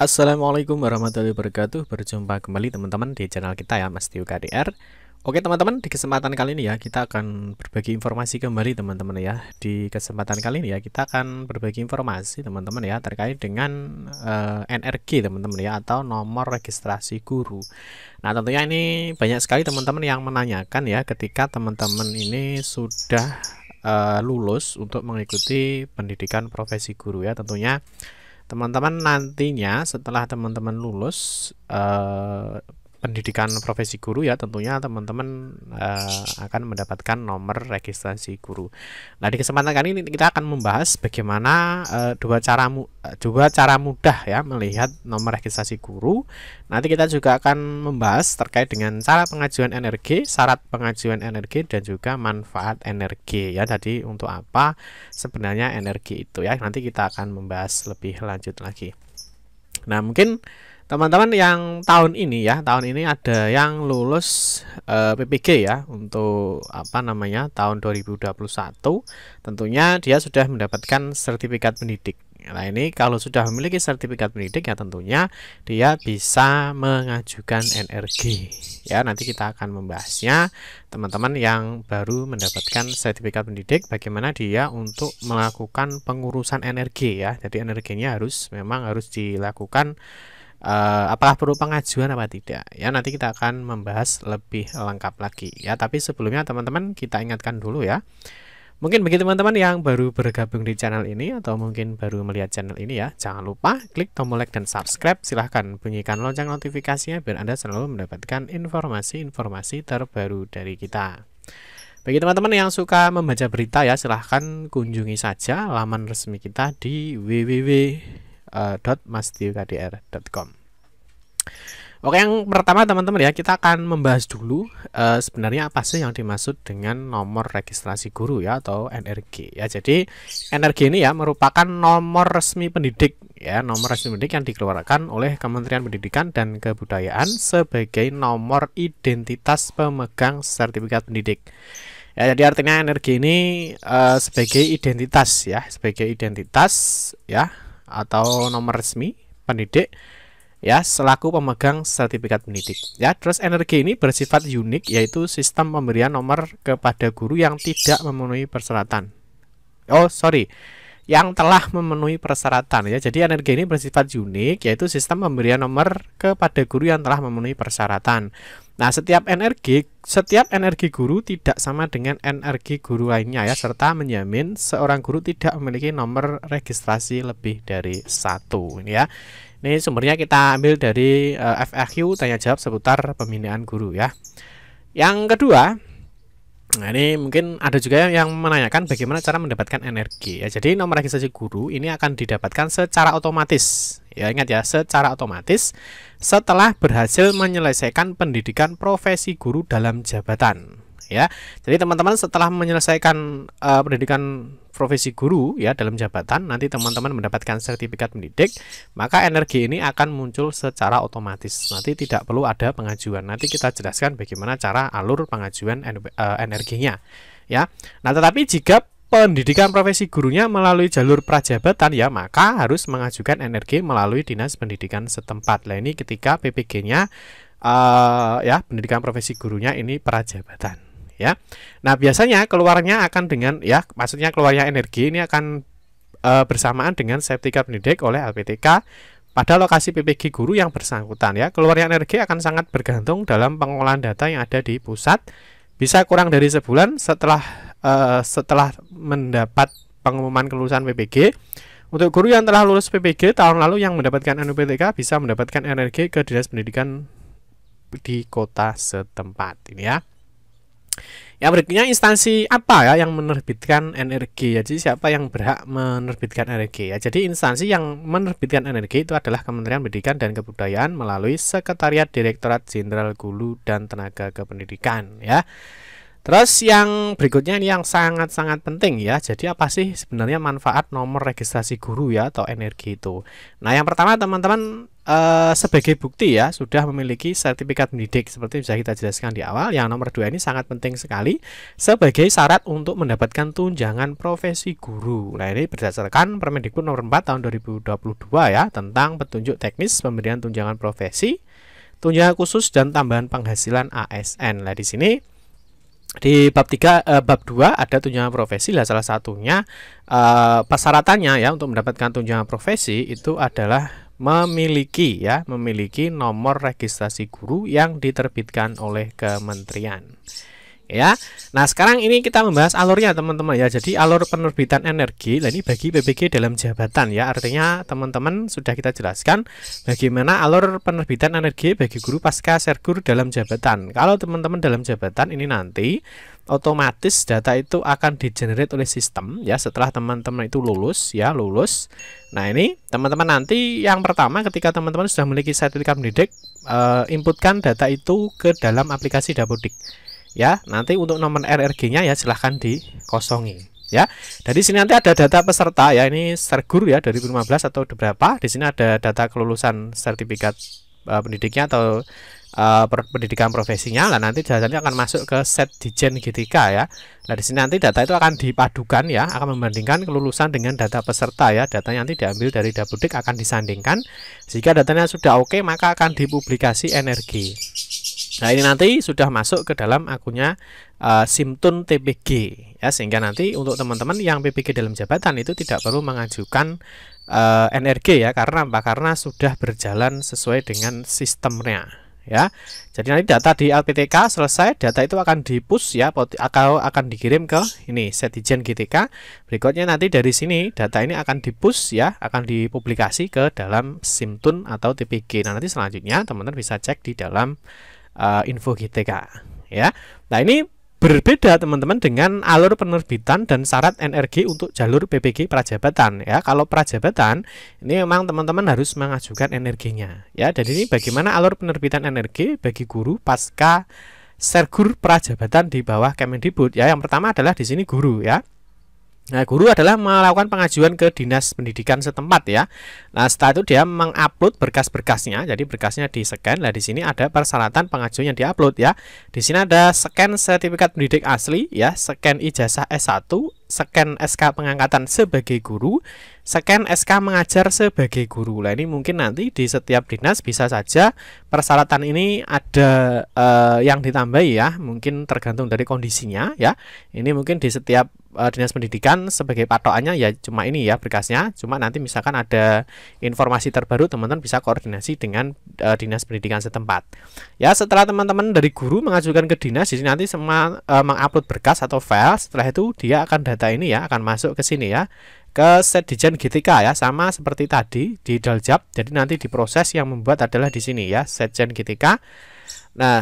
Assalamualaikum warahmatullahi wabarakatuh Berjumpa kembali teman-teman di channel kita ya Mas Tio KDR Oke teman-teman di kesempatan kali ini ya kita akan berbagi informasi kembali teman-teman ya Di kesempatan kali ini ya kita akan berbagi informasi teman-teman ya Terkait dengan uh, eh, NRG teman-teman ya atau nomor registrasi guru Nah tentunya ini banyak sekali teman-teman yang menanyakan ya Ketika teman-teman ini sudah uh, lulus untuk mengikuti pendidikan profesi guru ya Tentunya teman-teman nantinya setelah teman-teman lulus uh, pendidikan profesi guru ya tentunya teman-teman uh, akan mendapatkan nomor registrasi guru. Nah di kesempatan kali ini kita akan membahas bagaimana uh, dua cara mu eh, dua cara mudah ya melihat nomor registrasi guru. Nanti kita juga akan membahas terkait dengan cara pengajuan energi, syarat pengajuan energi dan juga manfaat energi ya. Jadi untuk apa sebenarnya energi itu ya nanti kita akan membahas lebih lanjut lagi. Nah mungkin teman-teman yang tahun ini ya tahun ini ada yang lulus e, eh, PPG ya untuk apa namanya tahun 2021 tentunya dia sudah mendapatkan sertifikat pendidik nah ini kalau sudah memiliki sertifikat pendidik ya tentunya dia bisa mengajukan NRG ya nanti kita akan membahasnya teman-teman yang baru mendapatkan sertifikat pendidik bagaimana dia untuk melakukan pengurusan energi ya jadi energinya harus memang harus dilakukan uh, apakah perlu pengajuan apa tidak ya nanti kita akan membahas lebih lengkap lagi ya tapi sebelumnya teman-teman kita ingatkan dulu ya Mungkin bagi teman-teman yang baru bergabung di channel ini atau mungkin baru melihat channel ini ya, jangan lupa klik tombol like dan subscribe. Silahkan bunyikan lonceng notifikasinya biar Anda selalu mendapatkan informasi-informasi terbaru dari kita. Bagi teman-teman yang suka membaca berita ya, silahkan kunjungi saja laman resmi kita di www uh, Oke yang pertama teman-teman ya kita akan membahas dulu uh, sebenarnya apa sih yang dimaksud dengan nomor registrasi guru ya atau NRG ya jadi NRG ini ya merupakan nomor resmi pendidik ya nomor resmi pendidik yang dikeluarkan oleh Kementerian Pendidikan dan Kebudayaan sebagai nomor identitas pemegang sertifikat pendidik ya jadi artinya NRG ini uh, sebagai identitas ya sebagai identitas ya atau nomor resmi pendidik ya selaku pemegang sertifikat pendidik ya terus energi ini bersifat unik yaitu sistem pemberian nomor kepada guru yang tidak memenuhi persyaratan oh sorry yang telah memenuhi persyaratan ya. Jadi energi ini bersifat unik yaitu sistem pemberian nomor kepada guru yang telah memenuhi persyaratan. Nah, setiap energi setiap energi guru tidak sama dengan energi guru lainnya ya serta menjamin seorang guru tidak memiliki nomor registrasi lebih dari satu ini ya. Ini sumbernya kita ambil dari uh, eh, FAQ tanya jawab seputar pembinaan guru ya. Yang kedua, Nah, ini mungkin ada juga yang menanyakan bagaimana cara mendapatkan energi. Ya, jadi nomor registrasi guru ini akan didapatkan secara otomatis. Ya, ingat ya, secara otomatis setelah berhasil menyelesaikan pendidikan profesi guru dalam jabatan ya. Jadi teman-teman setelah menyelesaikan uh, pendidikan profesi guru ya dalam jabatan, nanti teman-teman mendapatkan sertifikat pendidik, maka energi ini akan muncul secara otomatis. Nanti tidak perlu ada pengajuan. Nanti kita jelaskan bagaimana cara alur pengajuan eh, energinya ya. Nah, tetapi jika pendidikan profesi gurunya melalui jalur prajabatan ya maka harus mengajukan energi melalui dinas pendidikan setempat lah ini ketika PPG-nya uh, eh, ya pendidikan profesi gurunya ini prajabatan ya. Nah, biasanya keluarnya akan dengan ya maksudnya keluarnya energi ini akan e, bersamaan dengan septika pendidik oleh LPTK pada lokasi PPG guru yang bersangkutan ya. Keluarnya energi akan sangat bergantung dalam pengolahan data yang ada di pusat. Bisa kurang dari sebulan setelah e, setelah mendapat pengumuman kelulusan PPG. Untuk guru yang telah lulus PPG tahun lalu yang mendapatkan NUPTK bisa mendapatkan energi ke dinas pendidikan di kota setempat ini ya. Ya berikutnya instansi apa ya yang menerbitkan energi? Jadi siapa yang berhak menerbitkan energi ya? Jadi instansi yang menerbitkan energi itu adalah Kementerian Pendidikan dan Kebudayaan melalui Sekretariat Direktorat Jenderal Guru dan Tenaga Kependidikan ya. Terus yang berikutnya ini yang sangat-sangat penting ya. Jadi apa sih sebenarnya manfaat nomor registrasi guru ya atau energi itu? Nah, yang pertama teman-teman eh, sebagai bukti ya sudah memiliki sertifikat pendidik seperti bisa kita jelaskan di awal. Yang nomor dua ini sangat penting sekali sebagai syarat untuk mendapatkan tunjangan profesi guru. Nah, ini berdasarkan Permendikbud nomor 4 tahun 2022 ya tentang petunjuk teknis pemberian tunjangan profesi, tunjangan khusus dan tambahan penghasilan ASN. Nah, di sini di bab 3 eh, bab 2 ada tunjangan profesi lah salah satunya eh, persyaratannya ya untuk mendapatkan tunjangan profesi itu adalah memiliki ya memiliki nomor registrasi guru yang diterbitkan oleh kementerian ya. Nah, sekarang ini kita membahas alurnya teman-teman ya. Jadi alur penerbitan energi nah ini bagi PBG dalam jabatan ya. Artinya teman-teman sudah kita jelaskan bagaimana alur penerbitan energi bagi guru pasca sergur dalam jabatan. Kalau teman-teman dalam jabatan ini nanti otomatis data itu akan di generate oleh sistem ya setelah teman-teman itu lulus ya lulus. Nah, ini teman-teman nanti yang pertama ketika teman-teman sudah memiliki sertifikat pendidik uh, inputkan data itu ke dalam aplikasi Dapodik ya nanti untuk nomor RRG-nya ya silahkan dikosongi ya dari sini nanti ada data peserta ya ini sergur ya dari 2015 atau berapa di sini ada data kelulusan sertifikat uh, pendidiknya atau uh, pendidikan profesinya lah nanti jadinya akan masuk ke set dijen GTK ya nah di sini nanti data itu akan dipadukan ya akan membandingkan kelulusan dengan data peserta ya datanya nanti diambil dari dapodik akan disandingkan jika datanya sudah oke maka akan dipublikasi energi Nah ini nanti sudah masuk ke dalam akunnya uh, Simtun TPG ya sehingga nanti untuk teman-teman yang PPG dalam jabatan itu tidak perlu mengajukan uh, eh, NRG ya karena apa? Karena sudah berjalan sesuai dengan sistemnya ya. Jadi nanti data di LPTK selesai data itu akan push ya atau akan dikirim ke ini Setijen GTK. Berikutnya nanti dari sini data ini akan push ya akan dipublikasi ke dalam Simtun atau TPG. Nah nanti selanjutnya teman-teman bisa cek di dalam uh, info GTK ya. Nah, ini berbeda teman-teman dengan alur penerbitan dan syarat NRG untuk jalur PPG prajabatan ya. Kalau prajabatan ini memang teman-teman harus mengajukan energinya ya. Jadi ini bagaimana alur penerbitan energi bagi guru pasca sergur prajabatan di bawah Kemendikbud ya. Yang pertama adalah di sini guru ya. Nah, guru adalah melakukan pengajuan ke dinas pendidikan setempat ya. Nah, setelah itu dia mengupload berkas-berkasnya. Jadi berkasnya di scan. Nah, di sini ada persyaratan pengajuan yang diupload ya. Di sini ada scan sertifikat pendidik asli ya, scan ijazah S1, scan SK pengangkatan sebagai guru, scan SK mengajar sebagai guru. Nah, ini mungkin nanti di setiap dinas bisa saja persyaratan ini ada uh, yang ditambah ya, mungkin tergantung dari kondisinya ya. Ini mungkin di setiap uh, dinas pendidikan sebagai patokannya ya cuma ini ya berkasnya, cuma nanti misalkan ada informasi terbaru teman-teman bisa koordinasi dengan uh, dinas pendidikan setempat. Ya, setelah teman-teman dari guru mengajukan ke dinas, jadi nanti semua uh, mengupload berkas atau file, setelah itu dia akan data ini ya akan masuk ke sini ya ke set dijen GTK ya sama seperti tadi di daljab jadi nanti diproses yang membuat adalah di sini ya set gen GTK nah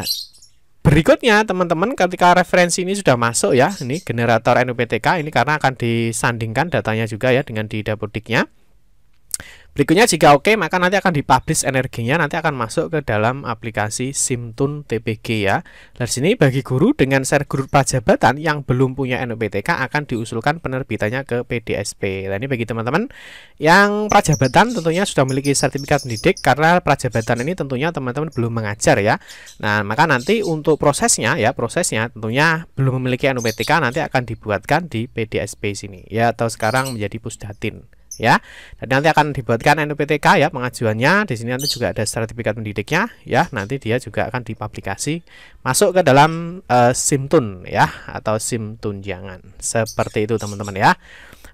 berikutnya teman-teman ketika referensi ini sudah masuk ya ini generator NUPTK ini karena akan disandingkan datanya juga ya dengan di dapodiknya Berikutnya jika oke okay, maka nanti akan dipublish energinya nanti akan masuk ke dalam aplikasi Simtun TPG ya. Nah, Dari sini bagi guru dengan share guru prajabatan yang belum punya NPTK akan diusulkan penerbitannya ke PDSP. Nah ini bagi teman-teman yang prajabatan tentunya sudah memiliki sertifikat pendidik karena prajabatan ini tentunya teman-teman belum mengajar ya. Nah maka nanti untuk prosesnya ya prosesnya tentunya belum memiliki NPTK nanti akan dibuatkan di PDSP sini ya atau sekarang menjadi pusdatin ya. Dan nanti akan dibuatkan NPTK ya pengajuannya. Di sini nanti juga ada sertifikat pendidiknya ya. Nanti dia juga akan dipublikasi masuk ke dalam uh, eh, SIMTUN ya atau SIM tunjangan. Seperti itu teman-teman ya.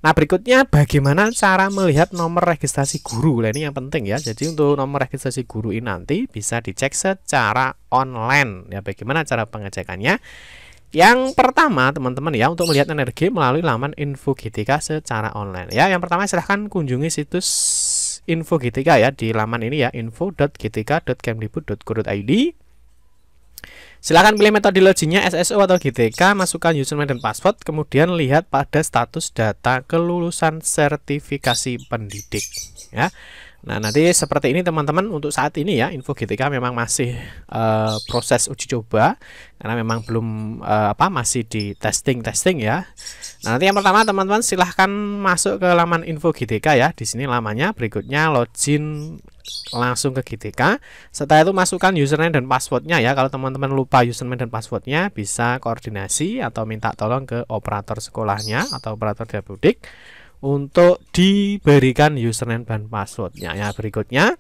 Nah, berikutnya bagaimana cara melihat nomor registrasi guru. Nah, ini yang penting ya. Jadi untuk nomor registrasi guru ini nanti bisa dicek secara online ya. Bagaimana cara pengecekannya? Yang pertama, teman-teman ya, untuk melihat energi melalui laman Info GTK secara online. Ya, yang pertama silahkan kunjungi situs Info GTK ya di laman ini ya, info.gitika.kemdikbud.go.id. Silahkan pilih metode loginnya SSO atau GTK, masukkan username dan password, kemudian lihat pada status data kelulusan sertifikasi pendidik. Ya. Nah, nanti seperti ini teman-teman untuk saat ini ya, info GTK memang masih uh, proses uji coba karena memang belum uh, apa masih di testing-testing ya. Nah, nanti yang pertama teman-teman silahkan masuk ke laman info GTK ya. Di sini lamanya berikutnya login langsung ke GTK. Setelah itu masukkan username dan passwordnya ya. Kalau teman-teman lupa username dan passwordnya bisa koordinasi atau minta tolong ke operator sekolahnya atau operator diabudik untuk diberikan username dan passwordnya ya berikutnya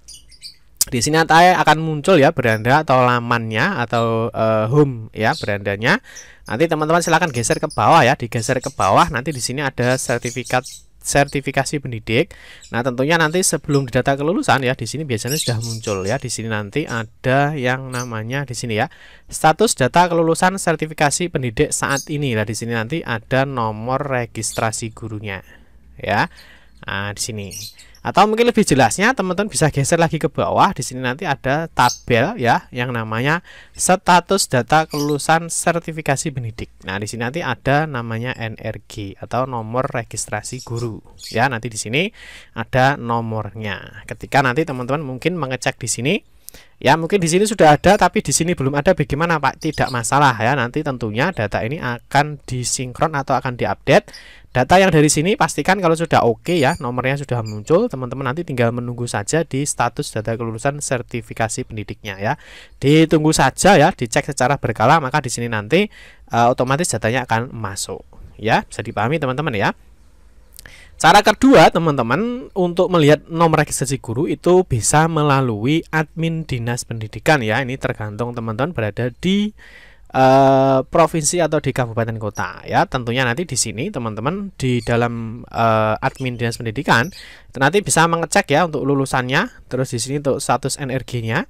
di sini nanti akan muncul ya beranda atau lamannya atau uh, home ya berandanya nanti teman-teman silahkan geser ke bawah ya digeser ke bawah nanti di sini ada sertifikat sertifikasi pendidik nah tentunya nanti sebelum didata kelulusan ya di sini biasanya sudah muncul ya di sini nanti ada yang namanya di sini ya status data kelulusan sertifikasi pendidik saat ini lah di sini nanti ada nomor registrasi gurunya ya. Nah, di sini. Atau mungkin lebih jelasnya teman-teman bisa geser lagi ke bawah. Di sini nanti ada tabel ya yang namanya status data kelulusan sertifikasi pendidik. Nah, di sini nanti ada namanya NRG atau nomor registrasi guru. Ya, nanti di sini ada nomornya. Ketika nanti teman-teman mungkin mengecek di sini Ya, mungkin di sini sudah ada tapi di sini belum ada bagaimana Pak? Tidak masalah ya. Nanti tentunya data ini akan disinkron atau akan diupdate. Data yang dari sini pastikan kalau sudah oke okay ya, nomornya sudah muncul, teman-teman nanti tinggal menunggu saja di status data kelulusan sertifikasi pendidiknya ya. Ditunggu saja ya, dicek secara berkala maka di sini nanti uh, otomatis datanya akan masuk. Ya, bisa dipahami teman-teman ya. Cara kedua, teman-teman, untuk melihat nomor registrasi guru itu bisa melalui admin Dinas Pendidikan ya. Ini tergantung teman-teman berada di uh, provinsi atau di kabupaten kota ya. Tentunya nanti di sini teman-teman di dalam uh, admin Dinas Pendidikan nanti bisa mengecek ya untuk lulusannya terus di sini untuk status energinya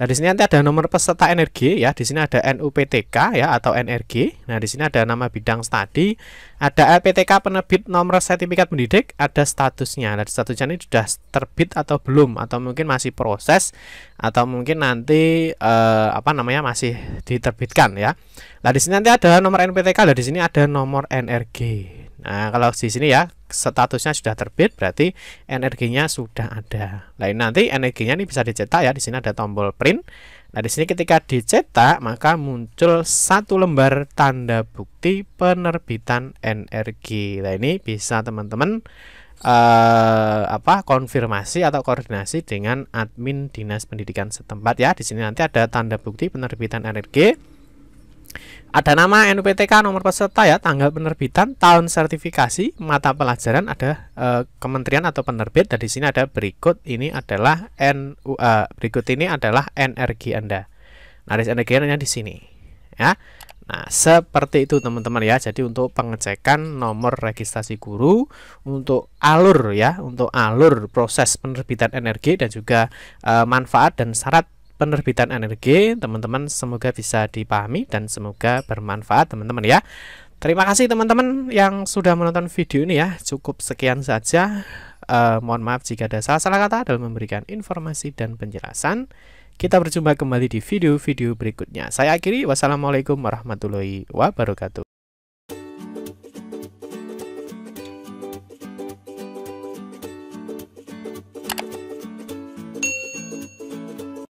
nah di sini nanti ada nomor peserta energi ya di sini ada NUPTK ya atau NRG nah di sini ada nama bidang studi ada LPTK penerbit nomor sertifikat pendidik ada statusnya nah di statusnya ini sudah terbit atau belum atau mungkin masih proses atau mungkin nanti eh, apa namanya masih diterbitkan ya nah di sini nanti ada nomor NPTK nah di sini ada nomor NRG Nah, kalau di sini ya statusnya sudah terbit berarti energinya sudah ada. Lain nah, nanti energinya ini bisa dicetak ya. Di sini ada tombol print. Nah, di sini ketika dicetak maka muncul satu lembar tanda bukti penerbitan energi. Nah, ini bisa teman-teman eh, apa konfirmasi atau koordinasi dengan admin Dinas Pendidikan setempat ya. Di sini nanti ada tanda bukti penerbitan energi ada nama NUPTK nomor peserta ya, tanggal penerbitan, tahun sertifikasi, mata pelajaran ada e, kementerian atau penerbit dan di sini ada berikut ini adalah N e, berikut ini adalah energi Anda. Nah, energi Anda di sini ya. Nah, seperti itu teman-teman ya. Jadi untuk pengecekan nomor registrasi guru, untuk alur ya, untuk alur proses penerbitan energi dan juga e, manfaat dan syarat penerbitan energi. Teman-teman semoga bisa dipahami dan semoga bermanfaat teman-teman ya. Terima kasih teman-teman yang sudah menonton video ini ya. Cukup sekian saja. Uh, mohon maaf jika ada salah-salah kata dalam memberikan informasi dan penjelasan. Kita berjumpa kembali di video-video berikutnya. Saya akhiri. Wassalamualaikum warahmatullahi wabarakatuh.